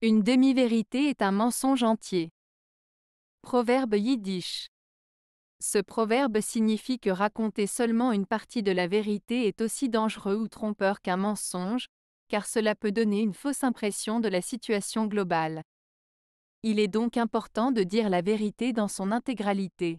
Une demi-vérité est un mensonge entier. Proverbe yiddish. Ce proverbe signifie que raconter seulement une partie de la vérité est aussi dangereux ou trompeur qu'un mensonge, car cela peut donner une fausse impression de la situation globale. Il est donc important de dire la vérité dans son intégralité.